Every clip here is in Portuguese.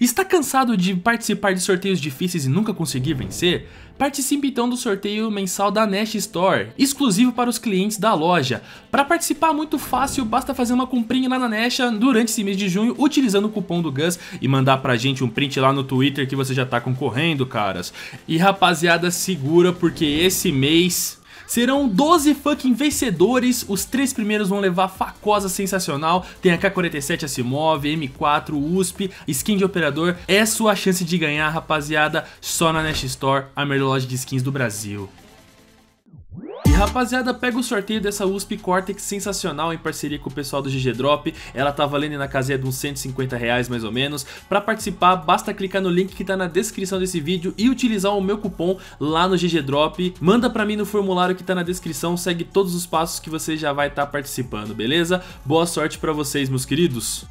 Está cansado de participar de sorteios difíceis e nunca conseguir vencer? Participe então do sorteio mensal da Nest Store, exclusivo para os clientes da loja. Para participar muito fácil, basta fazer uma comprinha lá na Nest durante esse mês de junho utilizando o cupom do Gus e mandar pra gente um print lá no Twitter que você já tá concorrendo, caras. E rapaziada, segura porque esse mês Serão 12 fucking vencedores, os três primeiros vão levar facosa sensacional, tem a K-47 Asimov, M4, USP, skin de operador, é sua chance de ganhar, rapaziada, só na Nash Store, a melhor loja de skins do Brasil rapaziada, pega o sorteio dessa USP Cortex sensacional em parceria com o pessoal do GG Drop. Ela tá valendo na casinha de uns 150 reais mais ou menos. Para participar, basta clicar no link que tá na descrição desse vídeo e utilizar o meu cupom lá no GG Drop. Manda para mim no formulário que tá na descrição, segue todos os passos que você já vai estar tá participando, beleza? Boa sorte para vocês, meus queridos.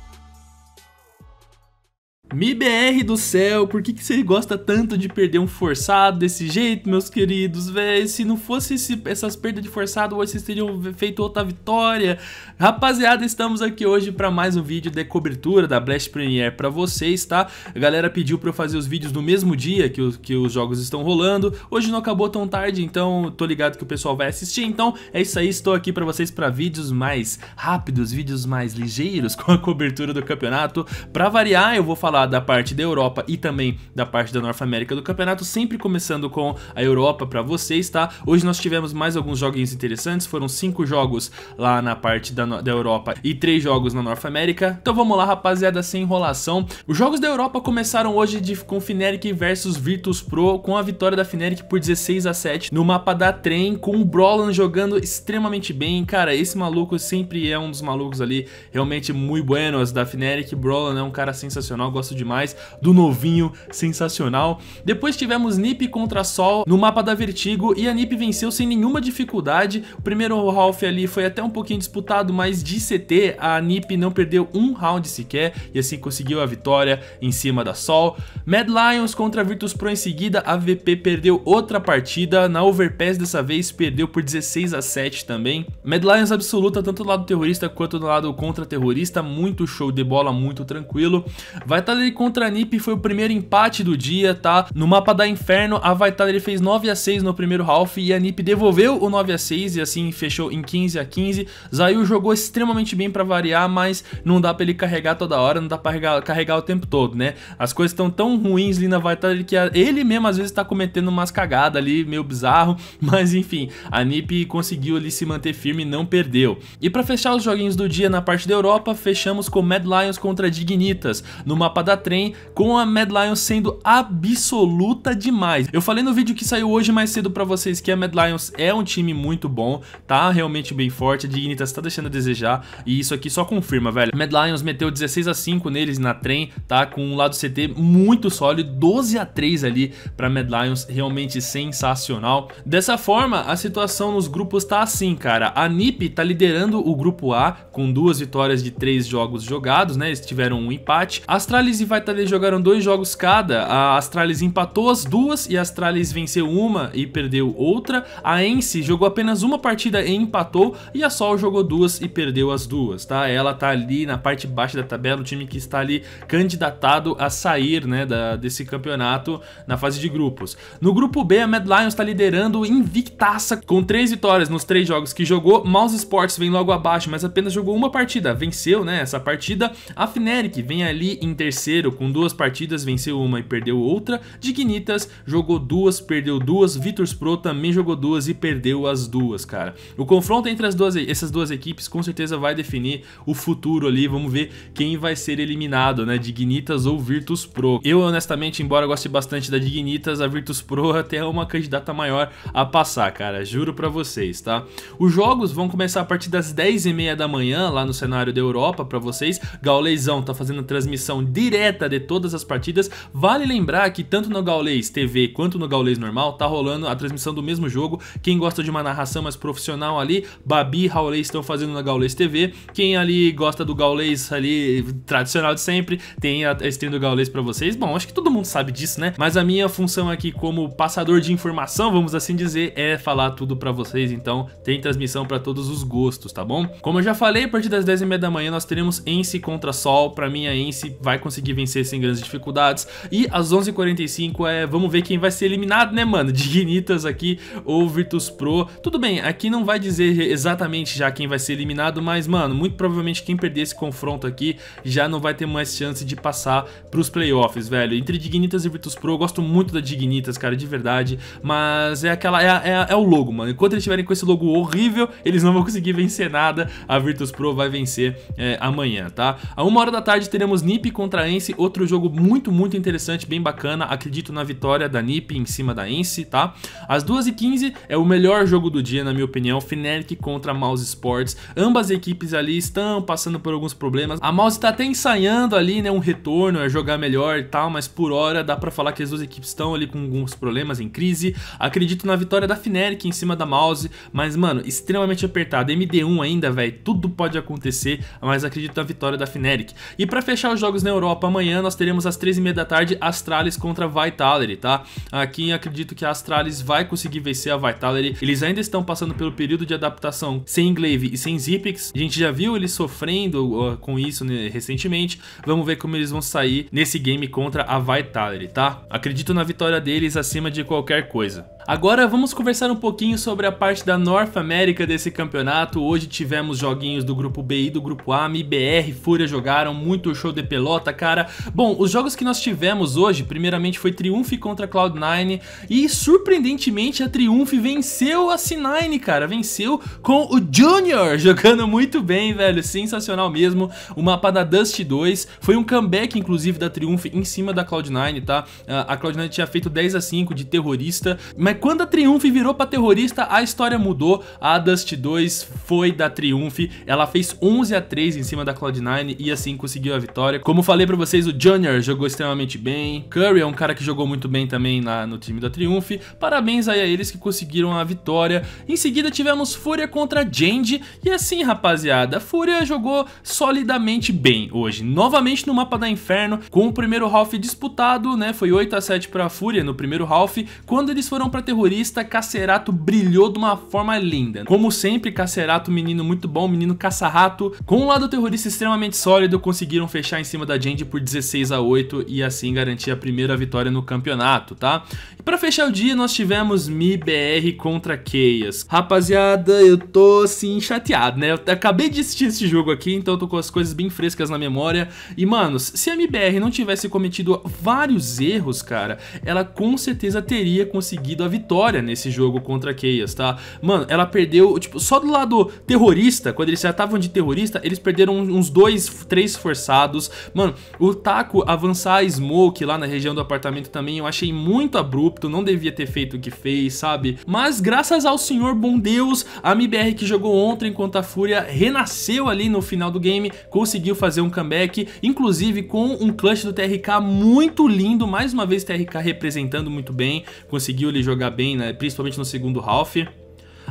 MIBR do céu, por que, que você gosta tanto de perder um forçado desse jeito, meus queridos, velho? Se não fosse esse, essas perdas de forçado, vocês teriam feito outra vitória. Rapaziada, estamos aqui hoje para mais um vídeo de cobertura da Blast Premiere para vocês, tá? A galera pediu para eu fazer os vídeos no mesmo dia que, o, que os jogos estão rolando. Hoje não acabou tão tarde, então tô ligado que o pessoal vai assistir. Então é isso aí, estou aqui para vocês para vídeos mais rápidos, vídeos mais ligeiros com a cobertura do campeonato. Para variar, eu vou falar falar da parte da Europa e também da parte da Norte América do campeonato, sempre começando com a Europa para vocês, tá? Hoje nós tivemos mais alguns joguinhos interessantes, foram cinco jogos lá na parte da, da Europa e três jogos na Norte América. Então vamos lá, rapaziada, sem enrolação. Os jogos da Europa começaram hoje de, com Fnatic versus Virtus Pro, com a vitória da Fnatic por 16 a 7 no mapa da Trem, com o Brolan jogando extremamente bem. Cara, esse maluco sempre é um dos malucos ali, realmente muito buenos da Fnatic. Brolan é um cara sensacional, gosto gosto demais do novinho, sensacional. Depois tivemos Nip contra Sol no mapa da Vertigo e a Nip venceu sem nenhuma dificuldade. O primeiro Ralph ali foi até um pouquinho disputado, mas de CT a Nip não perdeu um round sequer e assim conseguiu a vitória em cima da Sol. Mad Lions contra Virtus Pro em seguida, a VP perdeu outra partida, na Overpass dessa vez perdeu por 16 a 7 também. Mad Lions absoluta tanto do lado terrorista quanto do lado contra-terrorista, muito show de bola, muito tranquilo. Vai estar tá contra a Nip foi o primeiro empate do dia, tá? No mapa da Inferno, a Vitality fez 9x6 no primeiro half e a Nip devolveu o 9x6 e assim fechou em 15x15. Zayu jogou extremamente bem pra variar, mas não dá pra ele carregar toda hora, não dá pra carregar, carregar o tempo todo, né? As coisas estão tão ruins ali na Vitality que ele mesmo às vezes tá cometendo umas cagadas ali, meio bizarro, mas enfim, a Nip conseguiu ali se manter firme e não perdeu. E pra fechar os joguinhos do dia na parte da Europa, fechamos com Mad Lions contra Dignitas, no mapa da da Trem, com a Mad Lion sendo absoluta demais. Eu falei no vídeo que saiu hoje mais cedo pra vocês que a Mad Lions é um time muito bom, tá realmente bem forte, a Dignitas tá deixando a desejar e isso aqui só confirma, velho. Mad Lions meteu 16 a 5 neles na Trem, tá? Com um lado CT muito sólido, 12 a 3 ali pra Mad Lions, realmente sensacional. Dessa forma, a situação nos grupos tá assim, cara. A NiP tá liderando o grupo A com duas vitórias de três jogos jogados, né? Eles tiveram um empate. Astralis Astralis e Vitalis jogaram dois jogos cada. A Astralis empatou as duas e a Astralis venceu uma e perdeu outra. A Ence jogou apenas uma partida e empatou. E a Sol jogou duas e perdeu as duas, tá? Ela tá ali na parte baixa da tabela, o time que está ali candidatado a sair, né, da, desse campeonato na fase de grupos. No grupo B, a Mad Lions tá liderando invictaça com três vitórias nos três jogos que jogou. Mouse Sports vem logo abaixo, mas apenas jogou uma partida, venceu, né, essa partida. A Fnatic vem ali em terceiro terceiro, com duas partidas, venceu uma e perdeu outra. Dignitas jogou duas, perdeu duas. Vitors Pro também jogou duas e perdeu as duas, cara. O confronto entre as duas, essas duas equipes com certeza vai definir o futuro ali. Vamos ver quem vai ser eliminado, né? Dignitas ou Virtus Pro. Eu, honestamente, embora goste bastante da Dignitas, a Virtus Pro até é uma candidata maior a passar, cara. Juro pra vocês, tá? Os jogos vão começar a partir das 10h30 da manhã, lá no cenário da Europa, pra vocês. Gauleizão tá fazendo transmissão direta de todas as partidas. Vale lembrar que tanto no Gaulês TV quanto no Gaulês normal tá rolando a transmissão do mesmo jogo. Quem gosta de uma narração mais profissional ali, Babi e Raulês estão fazendo na Gaulês TV. Quem ali gosta do Gaulês ali tradicional de sempre, tem a stream do Gaulês para vocês. Bom, acho que todo mundo sabe disso, né? Mas a minha função aqui como passador de informação, vamos assim dizer, é falar tudo para vocês. Então, tem transmissão para todos os gostos, tá bom? Como eu já falei, a partir das 10h30 da manhã nós teremos Ence contra Sol. Para mim a Ence vai conseguir conseguir vencer sem grandes dificuldades. E às 11h45 é, vamos ver quem vai ser eliminado, né, mano? Dignitas aqui ou Virtus Pro. Tudo bem, aqui não vai dizer exatamente já quem vai ser eliminado, mas, mano, muito provavelmente quem perder esse confronto aqui já não vai ter mais chance de passar pros playoffs, velho. Entre Dignitas e Virtus Pro, eu gosto muito da Dignitas, cara, de verdade, mas é aquela, é, é, é o logo, mano. Enquanto eles estiverem com esse logo horrível, eles não vão conseguir vencer nada. A Virtus Pro vai vencer é, amanhã, tá? A uma hora da tarde teremos Nip contra outro jogo muito, muito interessante, bem bacana. Acredito na vitória da NiP em cima da Ence, tá? Às 2h15 é o melhor jogo do dia, na minha opinião. Fnatic contra Mouse Sports. Ambas equipes ali estão passando por alguns problemas. A Mouse tá até ensaiando ali, né? Um retorno, é jogar melhor e tal, mas por hora dá pra falar que as duas equipes estão ali com alguns problemas em crise. Acredito na vitória da Fnatic em cima da Mouse, mas, mano, extremamente apertado. MD1 ainda, velho, tudo pode acontecer, mas acredito na vitória da Fnatic. E pra fechar os jogos na Europa, Copa amanhã nós teremos às 13h30 da tarde Astralis contra Vitality, tá? Aqui acredito que a Astralis vai conseguir vencer a Vitality. Eles ainda estão passando pelo período de adaptação sem Glaive e sem Zipix. A gente já viu eles sofrendo uh, com isso né, recentemente. Vamos ver como eles vão sair nesse game contra a Vitality, tá? Acredito na vitória deles acima de qualquer coisa. Agora vamos conversar um pouquinho sobre a parte da North América desse campeonato. Hoje tivemos joguinhos do grupo B e do grupo A, MIBR, Fúria jogaram, muito show de pelota, cara. Bom, os jogos que nós tivemos hoje, primeiramente foi Triumph contra Cloud9 e surpreendentemente a Triumph venceu a C9, cara. Venceu com o Junior jogando muito bem, velho. Sensacional mesmo. O mapa da Dust 2 foi um comeback, inclusive, da Triumph em cima da Cloud9, tá? A Cloud9 tinha feito 10 a 5 de terrorista, mas quando a Triumph virou pra terrorista, a história mudou. A Dust 2 foi da Triumph. Ela fez 11 a 3 em cima da Cloud9 e assim conseguiu a vitória. Como falei pra vocês, o Junior jogou extremamente bem. Curry é um cara que jogou muito bem também lá no time da Triumph. Parabéns aí a eles que conseguiram a vitória. Em seguida tivemos Fúria contra Jandy. E assim, rapaziada, Fúria jogou solidamente bem hoje. Novamente no mapa da Inferno, com o primeiro half disputado, né? Foi 8 a 7 pra Fúria no primeiro half. Quando eles foram pra terrorista, Cacerato brilhou de uma forma linda. Como sempre, Cacerato, menino muito bom, menino caça-rato. Com um lado terrorista extremamente sólido, conseguiram fechar em cima da Jandy por 16 a 8 e assim garantir a primeira vitória no campeonato, tá? Para fechar o dia, nós tivemos MIBR contra Keias. Rapaziada, eu tô assim chateado, né? Eu acabei de assistir esse jogo aqui, então eu tô com as coisas bem frescas na memória. E, manos, se a MIBR não tivesse cometido vários erros, cara, ela com certeza teria conseguido a vitória nesse jogo contra Keias, tá? Mano, ela perdeu, tipo, só do lado terrorista, quando eles já estavam de terrorista, eles perderam uns dois, três forçados. Mano, o Taco avançar a Smoke lá na região do apartamento também eu achei muito abrupto corrupto, não devia ter feito o que fez, sabe? Mas graças ao senhor bom Deus, a MBR que jogou ontem enquanto a Fúria renasceu ali no final do game, conseguiu fazer um comeback, inclusive com um clutch do TRK muito lindo, mais uma vez TRK representando muito bem, conseguiu ele jogar bem, né, principalmente no segundo half.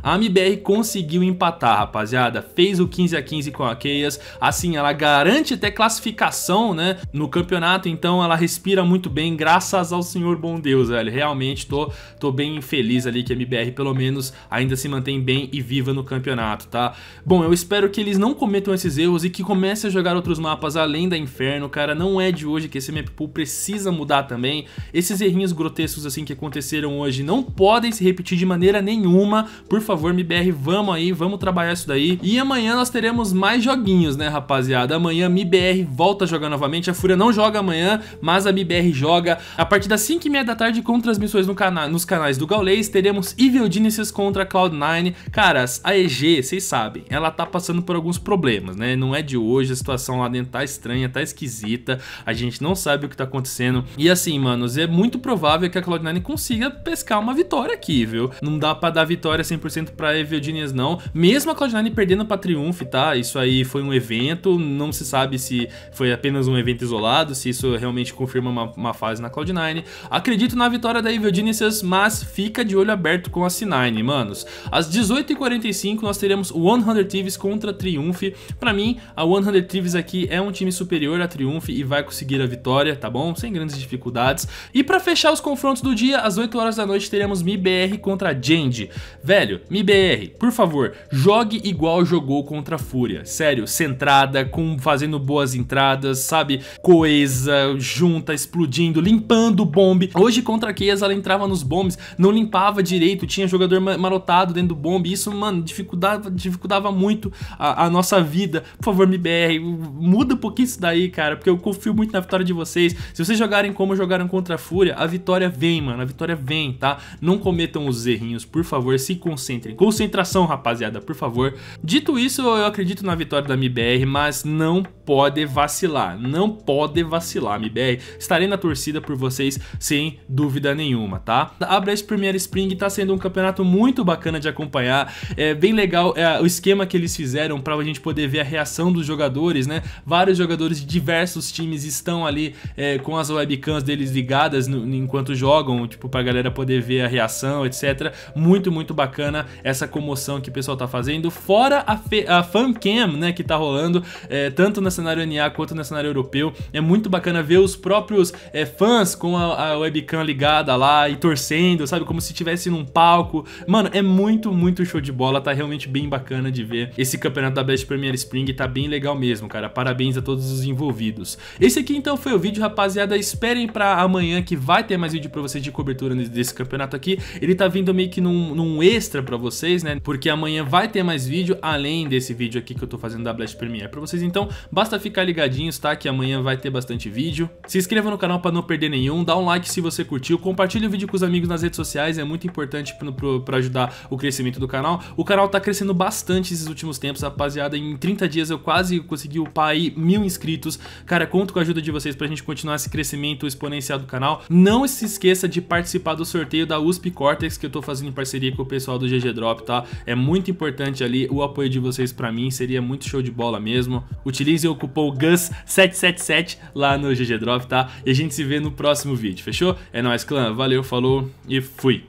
A MBR conseguiu empatar, rapaziada. Fez o 15 a 15 com a Keias. Assim, ela garante até classificação, né? No campeonato, então ela respira muito bem, graças ao Senhor bom Deus, velho. Realmente tô, tô bem feliz ali que a MBR, pelo menos, ainda se mantém bem e viva no campeonato, tá? Bom, eu espero que eles não cometam esses erros e que comecem a jogar outros mapas além da Inferno, cara. Não é de hoje que esse map pool precisa mudar também. Esses errinhos grotescos, assim, que aconteceram hoje não podem se repetir de maneira nenhuma, por favor, MIBR, vamos aí, vamos trabalhar isso daí. E amanhã nós teremos mais joguinhos, né, rapaziada? Amanhã MIBR volta a jogar novamente. A Fúria não joga amanhã, mas a MIBR joga. A partir das 5h30 da tarde, com transmissões no cana nos canais do Gaulês, teremos Evil Genesis contra Cloud9. Caras, a EG, vocês sabem, ela tá passando por alguns problemas, né? Não é de hoje, a situação lá dentro tá estranha, tá esquisita. A gente não sabe o que tá acontecendo. E assim, manos, é muito provável que a Cloud9 consiga pescar uma vitória aqui, viu? Não dá pra dar vitória 100% 100% para Evil Genius não. Mesmo a Cloud9 perdendo para Triumph, tá? Isso aí foi um evento, não se sabe se foi apenas um evento isolado, se isso realmente confirma uma, uma fase na Cloud9. Acredito na vitória da Evil mas fica de olho aberto com a C9, manos. Às 18h45 nós teremos 100 Thieves contra Triumph. Para mim, a 100 Thieves aqui é um time superior a Triumph e vai conseguir a vitória, tá bom? Sem grandes dificuldades. E para fechar os confrontos do dia, às 8 horas da noite teremos MIBR contra Jend. Velho, MIBR, por favor, jogue igual jogou contra a Fúria. Sério, centrada, com, fazendo boas entradas, sabe? Coesa, junta, explodindo, limpando o bombe. Hoje contra a Kias ela entrava nos bombes, não limpava direito, tinha jogador marotado dentro do bombe. Isso, mano, dificultava, dificultava muito a, a nossa vida. Por favor, MBR, muda um pouquinho isso daí, cara, porque eu confio muito na vitória de vocês. Se vocês jogarem como jogaram contra a Fúria, a vitória vem, mano, a vitória vem, tá? Não cometam os errinhos, por favor, se concentrem concentrem. Concentração, rapaziada, por favor. Dito isso, eu acredito na vitória da MBR, mas não pode vacilar. Não pode vacilar, MBR. Estarei na torcida por vocês sem dúvida nenhuma, tá? A Brest Premier Spring tá sendo um campeonato muito bacana de acompanhar. É bem legal é, o esquema que eles fizeram pra gente poder ver a reação dos jogadores, né? Vários jogadores de diversos times estão ali é, com as webcams deles ligadas no, enquanto jogam, tipo, pra galera poder ver a reação, etc. Muito, muito bacana essa comoção que o pessoal tá fazendo, fora a, fan a fancam, né, que tá rolando, é, tanto no cenário NA quanto no cenário europeu. É muito bacana ver os próprios é, fãs com a, a, webcam ligada lá e torcendo, sabe, como se estivesse num palco. Mano, é muito, muito show de bola, tá realmente bem bacana de ver. Esse campeonato da Best Premier Spring tá bem legal mesmo, cara. Parabéns a todos os envolvidos. Esse aqui então foi o vídeo, rapaziada. Esperem pra amanhã que vai ter mais vídeo pra vocês de cobertura desse campeonato aqui. Ele tá vindo meio que num, num extra pra vocês, né? Porque amanhã vai ter mais vídeo além desse vídeo aqui que eu tô fazendo da Blast Premiere para vocês. Então, basta ficar ligadinhos, tá? Que amanhã vai ter bastante vídeo. Se inscreva no canal para não perder nenhum, dá um like se você curtiu, compartilha o vídeo com os amigos nas redes sociais, é muito importante para ajudar o crescimento do canal. O canal tá crescendo bastante esses últimos tempos, rapaziada. Em 30 dias eu quase consegui upar aí mil inscritos. Cara, conto com a ajuda de vocês pra gente continuar esse crescimento exponencial do canal. Não se esqueça de participar do sorteio da USP Cortex que eu tô fazendo em parceria com o pessoal do GG G-Drop, tá? É muito importante ali o apoio de vocês pra mim, seria muito show de bola mesmo. Utilize o cupom GUS777 lá no GG Drop, tá? E a gente se vê no próximo vídeo, fechou? É nóis, clã, valeu, falou e fui!